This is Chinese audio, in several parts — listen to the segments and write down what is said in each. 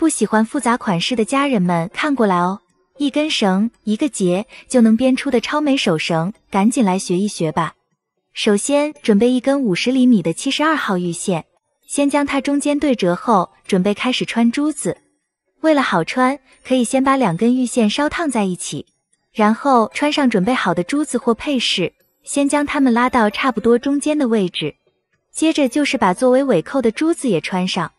不喜欢复杂款式的家人们看过来哦！一根绳，一个结就能编出的超美手绳，赶紧来学一学吧。首先准备一根五十厘米的七十二号玉线，先将它中间对折后，准备开始穿珠子。为了好穿，可以先把两根玉线烧烫在一起，然后穿上准备好的珠子或配饰，先将它们拉到差不多中间的位置，接着就是把作为尾扣的珠子也穿上。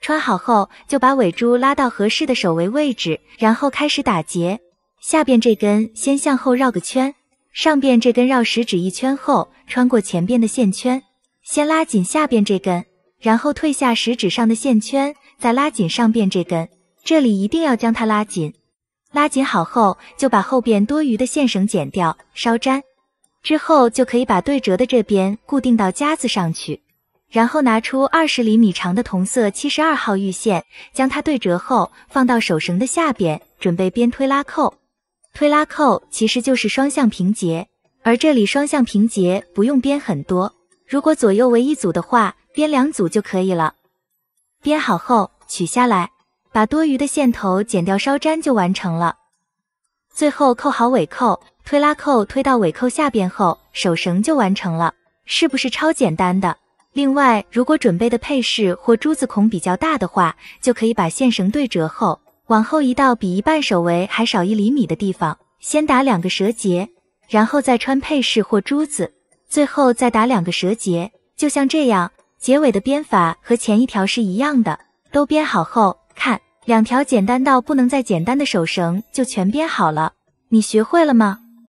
穿好后，就把尾珠拉到合适的手围位置，然后开始打结。下边这根先向后绕个圈，上边这根绕食指一圈后穿过前边的线圈，先拉紧下边这根，然后退下食指上的线圈，再拉紧上边这根。这里一定要将它拉紧。拉紧好后，就把后边多余的线绳剪掉，烧粘，之后就可以把对折的这边固定到夹子上去。然后拿出二十厘米长的同色七十二号玉线，将它对折后放到手绳的下边，准备编推拉扣。推拉扣其实就是双向平结，而这里双向平结不用编很多，如果左右为一组的话，编两组就可以了。编好后取下来，把多余的线头剪掉，烧粘就完成了。最后扣好尾扣，推拉扣推到尾扣下边后，手绳就完成了，是不是超简单的？另外，如果准备的配饰或珠子孔比较大的话，就可以把线绳对折后，往后移到比一半手围还少一厘米的地方，先打两个蛇结，然后再穿配饰或珠子，最后再打两个蛇结，就像这样。结尾的编法和前一条是一样的。都编好后，看两条简单到不能再简单的手绳就全编好了。你学会了吗？